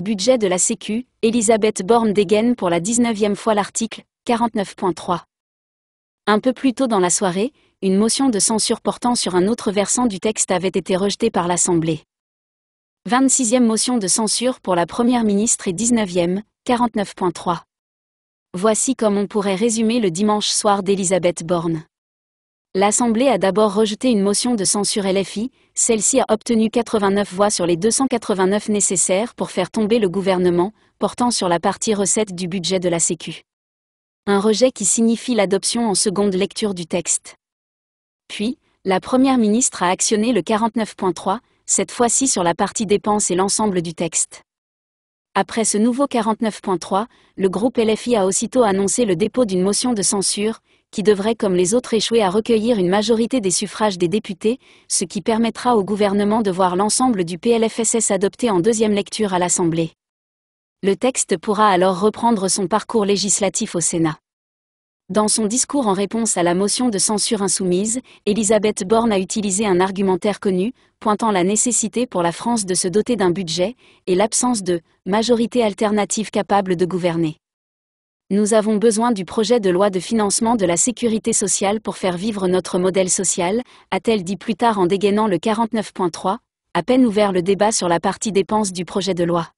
Budget de la Sécu, Elisabeth Borne dégaine pour la 19e fois l'article 49.3. Un peu plus tôt dans la soirée, une motion de censure portant sur un autre versant du texte avait été rejetée par l'Assemblée. 26e motion de censure pour la Première ministre et 19e, 49.3. Voici comme on pourrait résumer le dimanche soir d'Elisabeth Borne. L'Assemblée a d'abord rejeté une motion de censure LFI, celle-ci a obtenu 89 voix sur les 289 nécessaires pour faire tomber le gouvernement, portant sur la partie recette du budget de la Sécu. Un rejet qui signifie l'adoption en seconde lecture du texte. Puis, la Première ministre a actionné le 49.3, cette fois-ci sur la partie dépenses et l'ensemble du texte. Après ce nouveau 49.3, le groupe LFI a aussitôt annoncé le dépôt d'une motion de censure, qui devrait comme les autres échouer à recueillir une majorité des suffrages des députés, ce qui permettra au gouvernement de voir l'ensemble du PLFSS adopté en deuxième lecture à l'Assemblée. Le texte pourra alors reprendre son parcours législatif au Sénat. Dans son discours en réponse à la motion de censure insoumise, Elisabeth Borne a utilisé un argumentaire connu, pointant la nécessité pour la France de se doter d'un budget et l'absence de majorité alternative capable de gouverner nous avons besoin du projet de loi de financement de la sécurité sociale pour faire vivre notre modèle social, a-t-elle dit plus tard en dégainant le 49.3, à peine ouvert le débat sur la partie dépenses du projet de loi.